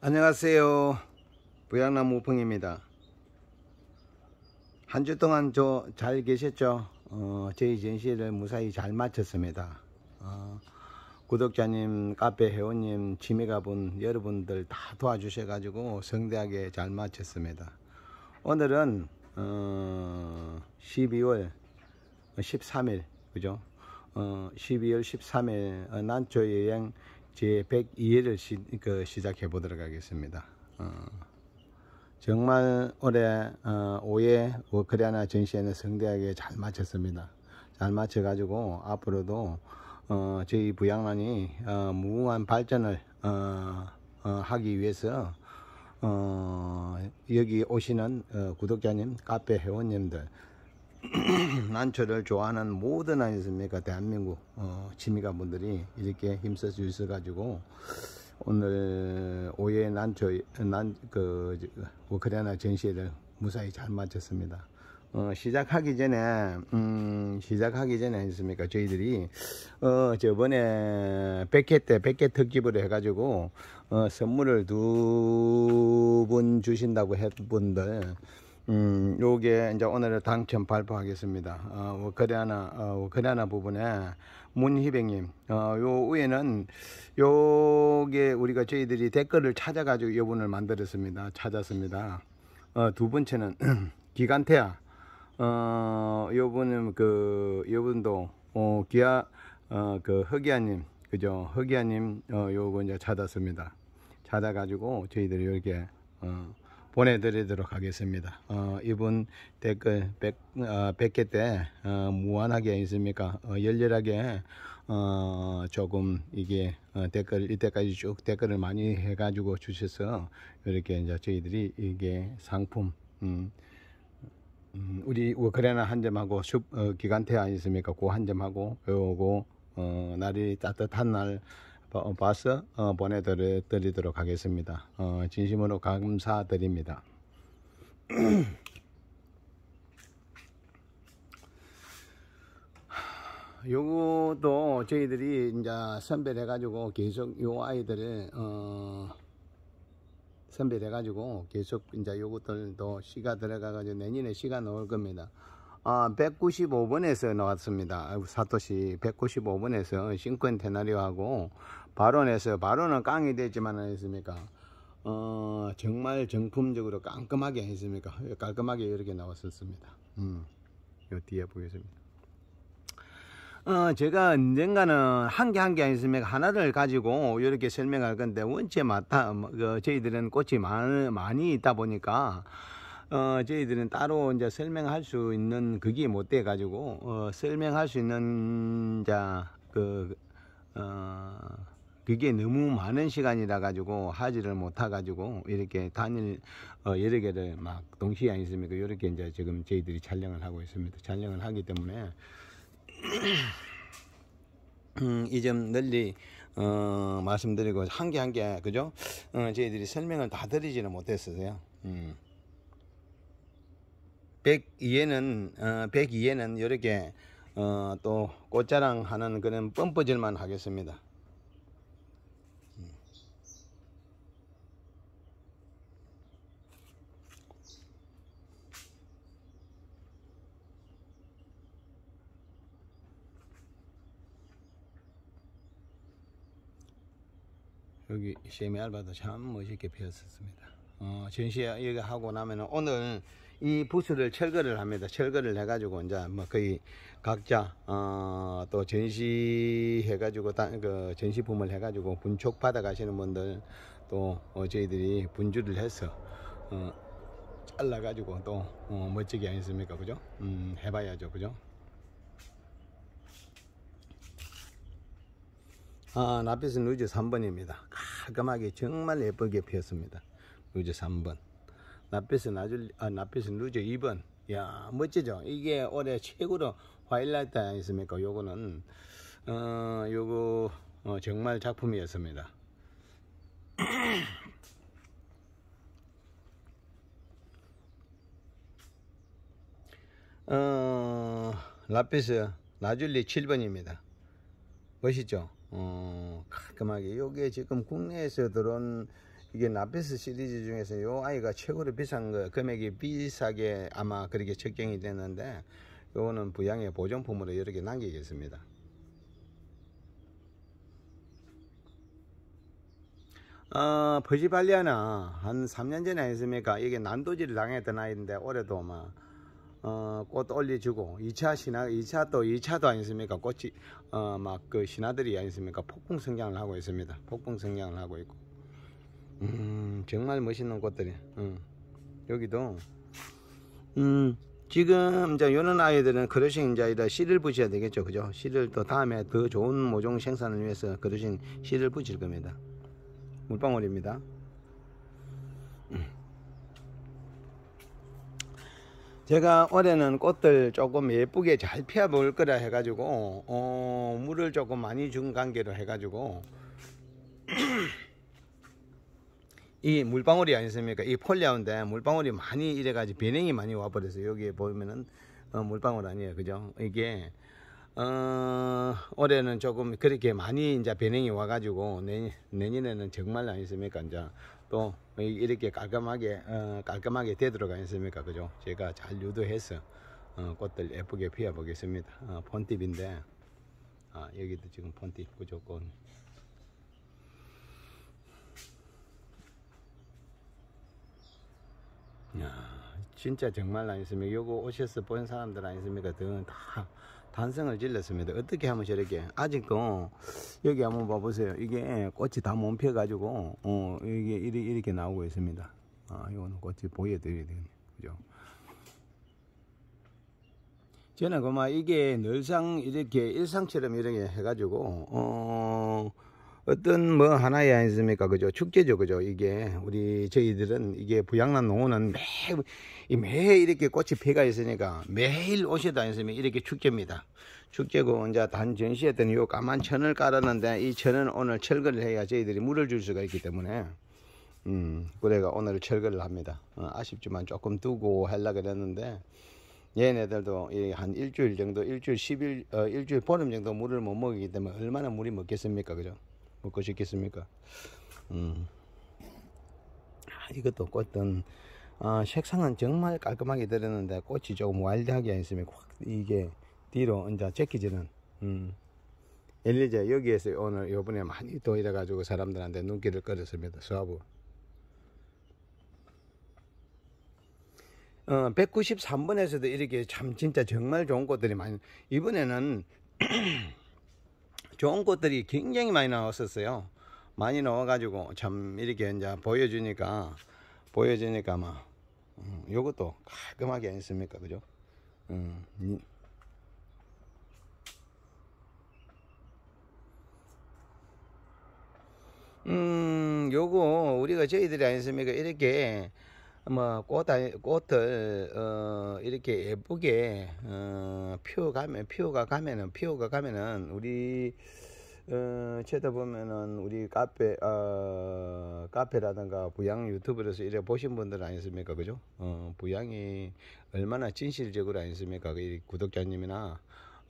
안녕하세요 부양나무 우펑입니다 한 주 동안 저 잘 계셨죠 어, 저희 전시를 회 무사히 잘 마쳤습니다 어, 구독자님 카페 회원님 취미가분 여러분들 다 도와주셔 가지고 성대하게 잘 마쳤습니다 오늘은 어, 12월 13일 그죠 12월 어, 13일 어, 난초 여행 제 102회를 시, 그 작해 보도록 하겠습니다. 어, 정말 올해 어, 5회 워크리아나 뭐 전시회는 성대하게 잘 마쳤습니다. 잘 마쳐가지고 앞으로도 어, 저희 부양란이 어, 무궁한 발전을 어, 어 하기 위해서 어, 여기 오시는 어, 구독자님, 카페 회원님들 난초를 좋아하는 모든 아니습니까 대한민국 어, 취미가 분들이 이렇게 힘써 주셔 가지고 오늘 오해 난초 난그 우크라이나 전시회를 무사히 잘 마쳤습니다. 어, 시작하기 전에 음, 시작하기 전에 아습니까 저희들이 어, 저번에 100회 때 100회 특집으로 해가지고 어, 선물을 두 분 주신다고 했던 분들 음, 요게 이제 오늘의 당첨 발표하겠습니다. 어, 우크라나 뭐 어, 우크라나 뭐 부분에 문희백님, 어, 요 위에는 요게 우리가 저희들이 댓글을 찾아가지고 요분을 만들었습니다. 찾았습니다. 어, 두 번째는 기간태야. 어, 요분은 그, 요분도, 어, 기아, 어, 그, 흑이아님, 그죠. 흑이아님, 어, 요거 이제 찾았습니다. 찾아가지고 저희들이 이렇게, 어, 보내드리도록 하겠습니다. 어, 이번 댓글 100, 어, 개 때, 어, 무한하게 있습니까? 어, 열렬하게, 어, 조금 이게 어, 댓글, 이때까지 쭉 댓글을 많이 해가지고 주셔서 이렇게 이제 저희들이 이게 상품, 음, 음 우리 우크라이나 한 점하고 숲, 어, 기간태 아니습니까? 고한 그 점하고 요거 어, 날이 따뜻한 날 봐서 어, 어, 보내드리도록 하겠습니다. 어, 진심으로 감사드립니다. 요거도 저희들이 이제 선별해 가지고 계속 요 아이들을 어 선별해 가지고 계속 이제 요것들도 씨가 들어가 가지고 내년에 씨가 나올 겁니다 195번에서 아, 나왔습니다. 사토시 195번에서 싱컨 테나리오하고 발언에서 발언은 깡이 되지만 않습니까? 어, 정말 정품적으로 깔끔하게 했습니까? 예, 깔끔하게 이렇게 나왔었습니다. 음, 요 뒤에 보겠습니다. 어, 제가 언젠가는 한 개 한 개 아니습니까? 겠 하나를 가지고 이렇게 설명할 건데, 원체 맞다, 뭐, 그, 저희들은 꽃이 많, 많이 있다 보니까, 어, 저희들은 따로 이제 설명할 수 있는 그게 못 돼 가지고 어, 설명할 수 있는 자 그 어, 그게 너무 많은 시간이라 가지고 하지를 못하 가지고 이렇게 단일 어, 여러 개를 막 동시에 안 있습니까? 이렇게 이제 지금 저희들이 촬영을 하고 있습니다. 촬영을 하기 때문에 음, 이점 널리 어, 말씀드리고 한 개 한개 한 개, 그죠? 어, 저희들이 설명을 다 드리지는 못했어요. 음. 102회는 어, 1 0 2에는 이렇게 어, 또 꽃자랑하는 그런 뻔뻔질만 하겠습니다. 여기 세미 알바도 참 멋있게 피었습니다. 어, 전시회 하고 나면은 오늘 이 부스를 철거를 합니다. 철거를 해가지고 이제 뭐 거의 각자 어, 또 전시해가지고 다, 그 전시품을 해가지고 분촉 받아 가시는 분들 또 어, 저희들이 분주를 해서 어, 잘라가지고 또 어, 멋지게 아니습니까, 그죠? 음, 해봐야죠, 그죠? 아, 나피스 누즈 3번입니다. 깔끔하게 정말 예쁘게 피었습니다. 루저 3번 나빛은 아줄 아 나빛은 루저 2번 야 멋지죠 이게 올해 최고로 화일라이트 아니습니까 요거는 어 요거 어, 정말 작품이었습니다 어 라피스 나줄리 7번입니다 멋있죠 어 깔끔하게 요게 지금 국내에서 들어온 이게 나베스 시리즈 중에서 요 아이가 최고로 비싼 거 금액이 비싸게 아마 그렇게 책정이 됐는데 요거는 부양의 보존품으로 여러 개 남기겠습니다. 어, 버지발리아나 한 3년 전에 했습니까? 이게 난도질 당했던 아이인데 올해도 막 어, 꽃 올려주고 2차 신화 2차 또 2차도 아니습니까? 꽃이 어, 막그 신화들이 아니습니까? 폭풍 성장을 하고 있습니다. 폭풍 성장을 하고 있고 음, 정말 멋있는 꽃들이. 음, 여기도. 음, 지금 이제 요런 아이들은 그루싱 이제 이다 씨를 붙여야 되겠죠. 그죠? 씨를 또 다음에 더 좋은 모종 생산을 위해서 그루싱 씨를 붙일 겁니다. 물방울입니다. 음. 제가 올해는 꽃들 조금 예쁘게 잘 피워볼 거라 해가지고 어, 물을 조금 많이 준 관계로 해가지고 이 물방울이 아니습니까? 이폴리아운데 물방울이 많이 이래가지고 변형이 많이 와버려서 여기에 보면은 어, 물방울 아니에요, 그죠? 이게 어, 올해는 조금 그렇게 많이 이제 변형이 와가지고 내년, 내년에는 정말 아니습니까? 이제 또 이렇게 깔끔하게 어, 깔끔하게 되도록 아니습니까? 그죠? 제가 잘 유도해서 어, 꽃들 예쁘게 피워 보겠습니다. 어, 폰팁인데 아, 여기도 지금 폰팁 구조권. 야, 진짜 정말 아니습니까? 요거 오셔서 본 사람들 아니습니까? 다 단성을 질렀습니다. 어떻게 하면 저렇게 아직도 여기 한번 봐보세요. 이게 꽃이 다 몸펴 가지고 어 이게 이렇게, 이렇게 나오고 있습니다. 아, 이거는 꽃이 보여드려야 되겠네요. 그죠? 저는 그만 이게 늘상 이렇게 일상처럼 이렇게 해가지고 어. 어떤 뭐 하나의 아니습니까? 그죠? 축제죠, 그죠? 이게 우리 저희들은 이게 부양란 농원은 매일 매 이렇게 꽃이 피가 있으니까 매일 옷이 다니으면 이렇게 축제입니다. 축제고 이제 단 전시했던 요 까만 천을 깔았는데 이 천은 오늘 철거를 해야 저희들이 물을 줄 수가 있기 때문에 음 그래가 오늘 철거를 합니다. 어, 아쉽지만 조금 두고 할라 그랬는데 얘네들도 한 일주일 정도 일주일 십일 어, 일주일 보름 정도 물을 못 먹이기 때문에 얼마나 물이 먹겠습니까, 그죠? 뭐 것이 있겠습니까 음. 아, 이것도 꽃은 아, 색상은 정말 깔끔하게 들었는데 꽃이 조금 와일드하게 있으면확 이게 뒤로 이제 제끼지는 음. 엘리제 여기에서 오늘 요번에 많이 도이래 가지고 사람들한테 눈길을 끌었습니다 수화부 어, 193번에서도 이렇게 참 진짜 정말 좋은 꽃들이 많이 이번에는 좋은 꽃들이 굉장히 많이 나왔었어요. 많이 넣어가지고 참 이렇게 이제 보여주니까 보여주니까 막 음, 요것도 깔끔하게 했습니까 그죠? 음, 음 요거 우리가 저희들이 아니습니까 이렇게 뭐 꽃, 꽃을 어, 이렇게 예쁘게 어, 피워가면 피워가 가면은 피워가 가면은 우리 어, 쳐다보면은 우리 카페 어, 카페라든가 부양 유튜브에서 이래 보신 분들 아니습니까 그죠? 어, 부양이 얼마나 진실적으로 아니습니까이 구독자님이나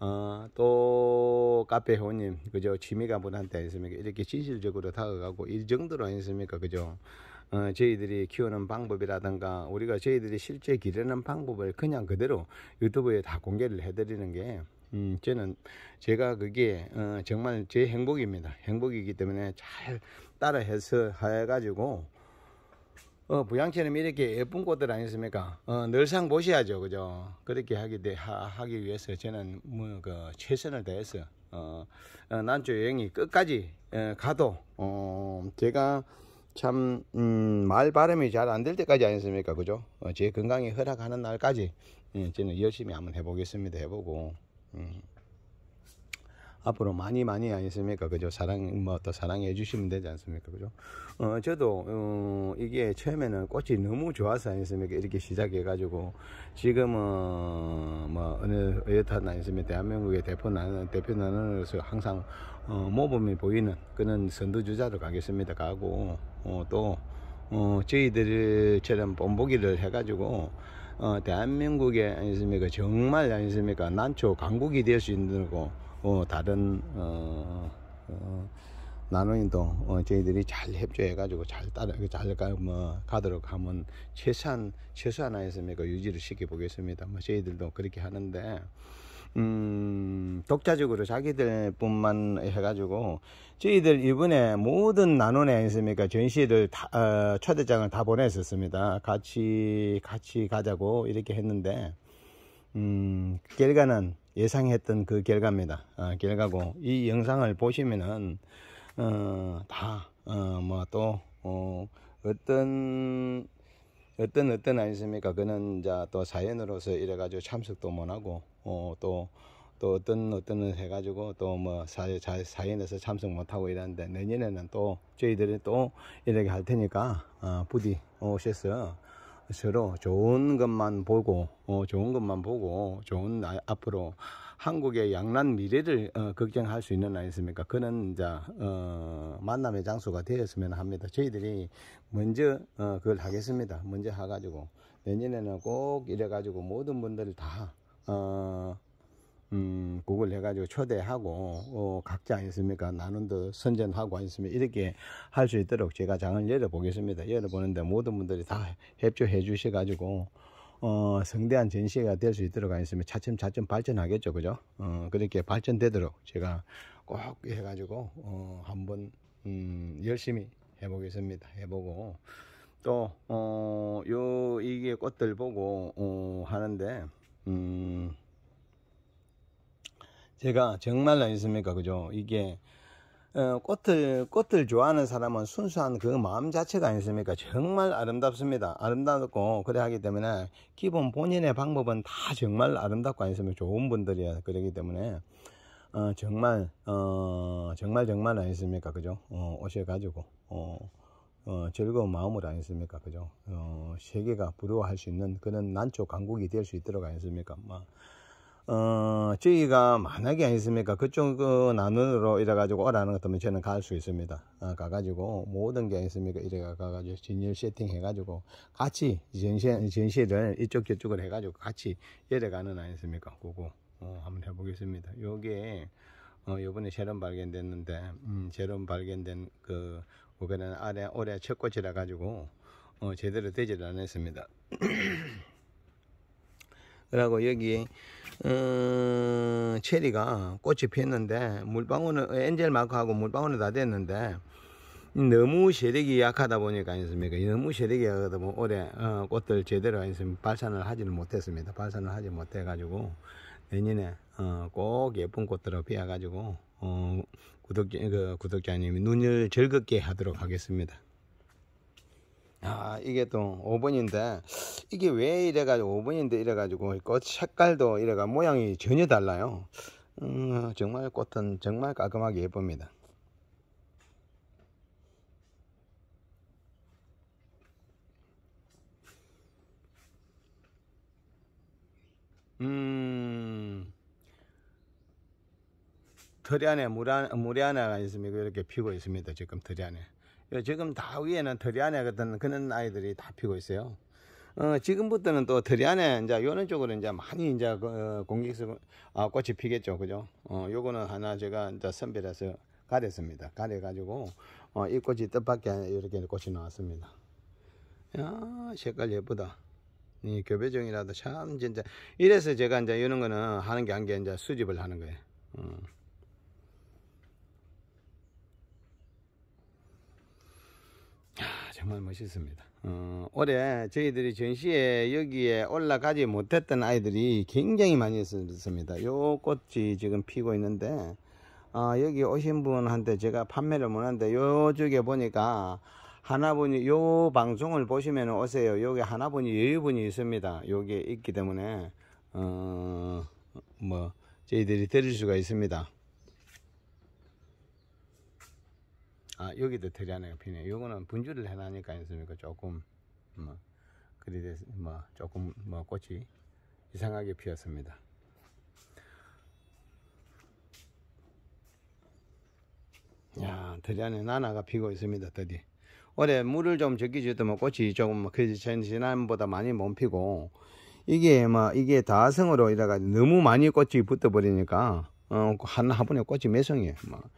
어, 또 카페 회원님 그죠 취미가 분한테 아니습니까 이렇게 진실적으로 다가가고 이 정도로 아니습니까 그죠? 어, 저희들이 키우는 방법이라든가 우리가 저희들이 실제 기르는 방법을 그냥 그대로 유튜브에 다 공개를 해드리는 게 음, 저는 제가 그게 어, 정말 제 행복입니다. 행복이기 때문에 잘 따라해서 해가지고 어, 부양처럼 이렇게 예쁜 꽃들 아니습니까? 었 어, 늘상 보셔야죠. 그죠? 그렇게 하기, 대, 하, 기 위해서 저는 뭐, 그, 최선을 다해서, 어, 어난주 여행이 끝까지, 에, 어, 가도, 어, 제가, 참, 음, 말 발음이 잘 안 될 때까지 아니습니까? 그죠? 어, 제 건강이 허락하는 날까지, 예, 저는 열심히 한번 해보겠습니다. 해보고. 음. 앞으로 많이 많이 아니습니까? 그죠? 사랑, 뭐, 또 사랑해 주시면 되지 않습니까? 그죠? 어, 저도, 어, 이게 처음에는 꽃이 너무 좋아서 아니습니까? 이렇게 시작해가지고, 지금은, 어, 뭐, 어느, 여타 아니습니까? 대한민국의 대표 나는, 대표 나는 항상, 어, 모범이 보이는 그런 선두주자로 가겠습니다. 가고, 어, 또 어, 저희들처럼 본보기를 해가지고 어, 대한민국에 아니습니까 정말 아니습니까 난초 강국이 될 수 있는 거 어, 다른 어, 어, 나노인도 어, 저희들이 잘 협조해가지고 잘 따라 잘가뭐 가도록 하면 최소한 최소한 아니습니까 유지를 시켜보겠습니다. 뭐 저희들도 그렇게 하는데. 음, 독자적으로 자기들뿐만 해가지고 저희들 이번에 모든 나눔에 있습니까 전시를 회 다, 어, 초대장을 다 보냈었습니다. 같이 같이 가자고 이렇게 했는데 음, 결과는 예상했던 그 결과입니다. 어, 결과고 이 영상을 보시면은 어, 다뭐 또 어, 어, 어떤 어떤 어떤 아니십니까? 그는 이제 또 사연으로서 이래가지고 참석도 못하고 어, 또 또 어떤 어떤 해가지고 또 뭐 사연에서 참석 못하고 이러는데 내년에는 또 저희들이 또 이렇게 할 테니까 어, 부디 오셔서 서로 좋은 것만 보고 어, 좋은 것만 보고 좋은 나, 앞으로 한국의 양난 미래를 어, 걱정할 수 있는 아니겠습니까? 그는 이제 어, 만남의 장소가 되었으면 합니다. 저희들이 먼저 어, 그걸 하겠습니다. 먼저 해가지고 내년에는 꼭 이래가지고 모든 분들 다 어, 음, 그걸 해가지고 초대하고, 어, 각자 아니습니까? 나눔도 선전하고 아니습니까? 이렇게 할 수 있도록 제가 장을 열어보겠습니다. 열어보는데 모든 분들이 다 협조해 주셔가지고, 어, 성대한 전시회가 될 수 있도록 하겠으면 차츰 차츰 발전하겠죠. 그죠? 어, 그렇게 발전되도록 제가 꼭 해가지고, 어, 한번, 음, 열심히 해보겠습니다. 해보고. 또, 어, 요, 이게 꽃들 보고, 어, 하는데, 음, 제가 정말 로있습니까 그죠? 이게, 어, 꽃을 꽃을 좋아하는 사람은 순수한 그 마음 자체가 아니습니까? 정말 아름답습니다. 아름답고 그래 하기 때문에 기본 본인의 방법은 다 정말 아름답고 아니습니까? 좋은 분들이야 그러기 때문에 어, 정말 어, 정말 정말 아니습니까? 그죠? 어, 오셔가지고 어, 어, 즐거운 마음으로 아니습니까? 그죠? 어, 세계가 부러워할 수 있는 그런 난초 강국이 될 수 있도록 아니습니까? 막 뭐, 어, 저희가 만약에 있습니까 그쪽 그 나눔으로 이래가지고 오라는 것 때문에 저는 갈 수 있습니다. 아, 가가지고 모든 게있습니까 이래가 가가지고 진열 세팅해가지고 같이 전시, 전시를 이쪽 저쪽을 해가지고 같이 열어가는 아니습니까? 그거 어, 한번 해보겠습니다. 요게 어, 요번에 새로 발견됐는데, 음, 새로 발견된 그, 고개는 아래 올해 첫 꽃이라 가지고, 어, 제대로 되지를 않았습니다. 그리고 여기, 에 음, 체리가 꽃이 피었는데 물방울은 어, 엔젤 마크하고 물방울은 다 됐는데 너무 세력이 약하다 보니까 아니습니까 너무 세력이 약하다 보니까 올해 어, 꽃들 제대로 아니습니까 발산을 하지를 못했습니다 발산을 하지 못해 가지고 내년에 어, 꼭 예쁜 꽃들을 피워 가지고 어, 구독자 그 구독자님이 눈을 즐겁게 하도록 하겠습니다. 아 이게 또 5번인데 이게 왜 이래가지고 5번인데 이래가지고 꽃 색깔도 이래가 모양이 전혀 달라요 음, 정말 꽃은 정말 깔끔하게 예쁩니다 음 털이 안에 물, 이 하나가 있습니다 이렇게 피고 있습니다 지금 털이 안에 예, 지금 다 위에는 털이 안에 같은 그런 아이들이 다 피고 있어요. 어, 지금부터는 또 털이 안에 이제 요런 쪽으로 이제 많이 이제 그, 어, 공격성 아, 꽃이 피겠죠. 그죠? 어, 요거는 하나 제가 이제 선별해서 가렸습니다. 가려가지고 어, 이 꽃이 뜻밖에 이렇게 꽃이 나왔습니다. 야, 색깔 예쁘다. 이 교배종이라도 참 진짜 이래서 제가 이제 이런 거는 하는 게한게 이제 수집을 하는 거예요. 어. 정말 멋있습니다. 어, 올해 저희들이 전시에 여기에 올라가지 못했던 아이들이 굉장히 많이 있었습니다. 요 꽃이 지금 피고 있는데 어, 여기 오신 분한테 제가 판매를 못하는데 요쪽에 보니까 하나분이 요 방송을 보시면 오세요. 여기 하나분이 여유분이 있습니다. 여기에 있기 때문에 어, 뭐 저희들이 들릴 수가 있습니다. 아 여기도 테리 하나가 필요해거는 분주를 해놔니까 있습니까 조금 뭐 그리 돼서 뭐 조금 뭐 꽃이 이상하게 피었습니다 야 드디 안에 나나가 피고 있습니다 드디 올해 물을 좀 적게 줘도 만 뭐 꽃이 조금 뭐그 지난보다 많이 못 피고 이게 막 뭐 이게 다성으로 이래가 너무 많이 꽃이 붙어 버리니까 어한 화분에 꽃이 매성이에요 막. 뭐.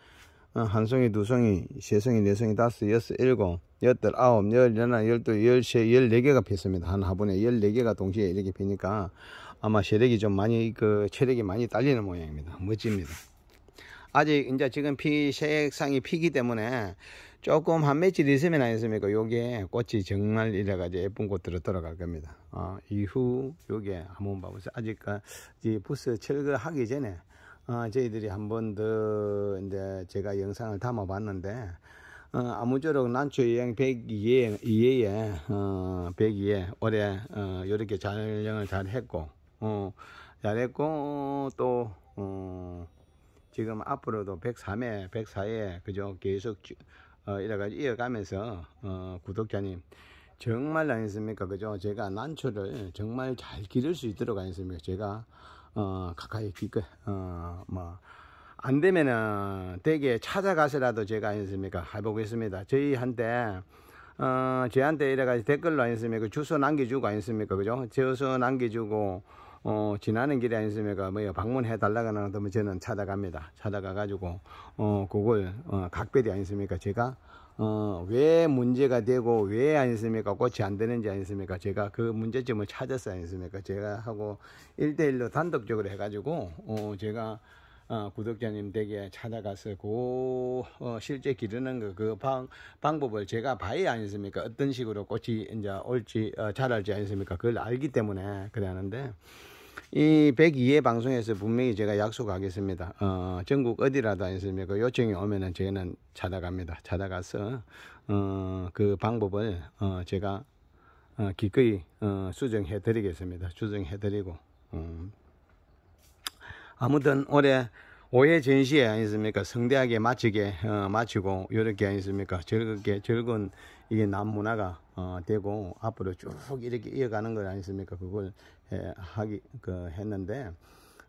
어, 한 송이, 두 송이, 세 송이, 네 송이, 다섯, 여섯, 일곱, 여덟, 아홉, 열, 열하 열두, 열세, 열네 개가 폈습니다. 한 화분에 열네 개가 동시에 이렇게 피니까 아마 세력이 좀 많이, 그, 체력이 많이 딸리는 모양입니다. 멋집니다. 아직 이제 지금 피, 색상이 피기 때문에 조금 한 며칠 있으면 아니겠습니까? 요게 꽃이 정말 이래가지고 예쁜 꽃들로 돌아갈 겁니다. 어, 이후 요게 한번 봐보세요. 아직까지 그, 부스 철거하기 전에 어, 저희들이 한번더 이제 제가 영상을 담아봤는데 어, 아무쪼록 난초 여행 102회, 2에 어, 102회, 올해, 어, 요렇게 촬영을 잘 했고, 어, 잘 했고, 또, 어, 지금 앞으로도 103회, 104회, 그죠? 계속, 어, 이래가지고 이어가면서, 어, 구독자님, 정말 아니습니까? 그죠? 제가 난초를 정말 잘 기를 수 있도록 아니습니까? 제가, 어, 가까이 그니 어, 뭐. 안 되면은 댁에 찾아가서라도 제가 아습니까 해보겠습니다. 저희한테 어, 저한테 이래가지고 댓글로 아습니까 주소 남겨주고 아습니까 그죠? 주소 남겨주고, 어, 지나는 길에 아습니까 뭐, 방문해달라고나 하면 뭐 저는 찾아갑니다. 찾아가가지고, 어, 그걸, 어, 각별히 아습니까 제가 어, 왜 문제가 되고 왜 아니습니까? 꽃이 안 되는지 아니습니까? 제가 그 문제점을 찾았어요 아니습니까? 제가 하고 일대일로 단독적으로 해가지고 어, 제가 어, 구독자님 댁에 찾아가서 그 어, 실제 기르는 그, 그 방, 방법을 제가 봐야 아니습니까? 어떤 식으로 꽃이 이제 올지 어, 자랄지 아니습니까? 그걸 알기 때문에 그러는데 이 102회 방송에서 분명히 제가 약속하겠습니다. 어, 전국 어디라도 있으면그 요청이 오면은 저희는 찾아갑니다. 찾아가서, 어, 그 방법을, 어, 제가, 어, 기꺼이, 어, 수정해 드리겠습니다. 수정해 드리고, 음. 아무튼 올해 5회 전시회 아니습니까? 성대하게 마치게, 어, 마치고, 요렇게 아니습니까? 즐겁게, 즐거운 이게 남문화가, 어, 되고, 앞으로 쭉 이렇게 이어가는 거 아니습니까? 그걸 예, 하기 그 했는데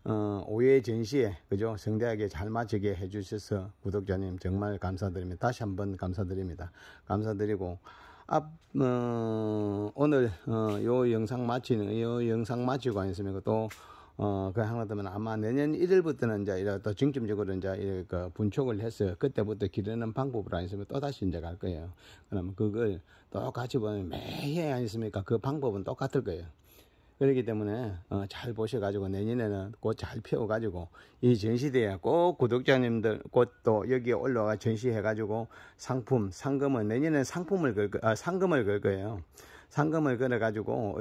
어, 오해 전시에 그죠 성대하게 잘 맞추게 해주셔서 구독자님 정말 감사드립니다. 다시 한번 감사드립니다. 감사드리고 앞 어, 오늘 어, 요 영상 마치는 이 영상 마치고 아니었습니까 또 어, 그 하나 되면 아마 내년 1일부터는 이제 이런 또 중점적으로 이제 이렇게 그 분촉을 했어요. 그때부터 기르는 방법을 으로안 쓰면 또 다시 이제 갈 거예요. 그러면 그걸 똑같이 보면 매해 안 있습니까? 그 방법은 똑같을 거예요. 그렇기 때문에 어, 잘 보셔가지고 내년에는 꽃 잘 피워가지고 이 전시대에 꼭 구독자님들 꽃 또 여기에 올라가 전시해가지고 상품 상금은 내년에 상품을 걸 아, 상금을 걸 거예요. 상금을 걸어가지고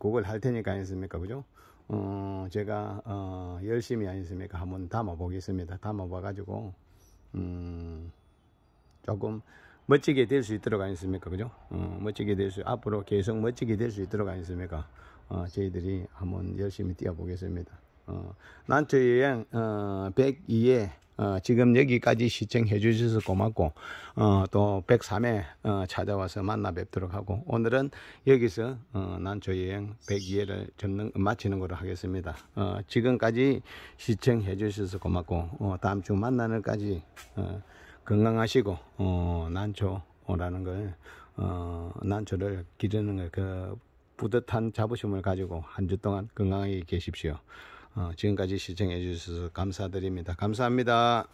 그걸 어, 할 테니까 아니습니까 그죠? 어, 제가 어, 열심히 아니습니까 한번 담아 보겠습니다. 담아 봐가지고 음, 조금 멋지게 될 수 있도록 아니습니까 그죠? 어, 멋지게 될 수 앞으로 계속 멋지게 될 수 있도록 아니습니까? 어, 저희들이 한번 열심히 뛰어보겠습니다. 어, 난처 여행 어, 102회 어, 지금 여기까지 시청해 주셔서 고맙고 어, 또 103회 어, 찾아와서 만나 뵙도록 하고 오늘은 여기서 어, 난초 여행 102회를 접는, 마치는 걸로 하겠습니다. 어, 지금까지 시청해 주셔서 고맙고 어, 다음 주 만나는까지 어, 건강하시고 어, 난초라는 걸 어, 난초를 기르는 걸그 뿌듯한 자부심을 가지고 한 주 동안 건강하게 계십시오. 어, 지금까지 시청해 주셔서 감사드립니다. 감사합니다.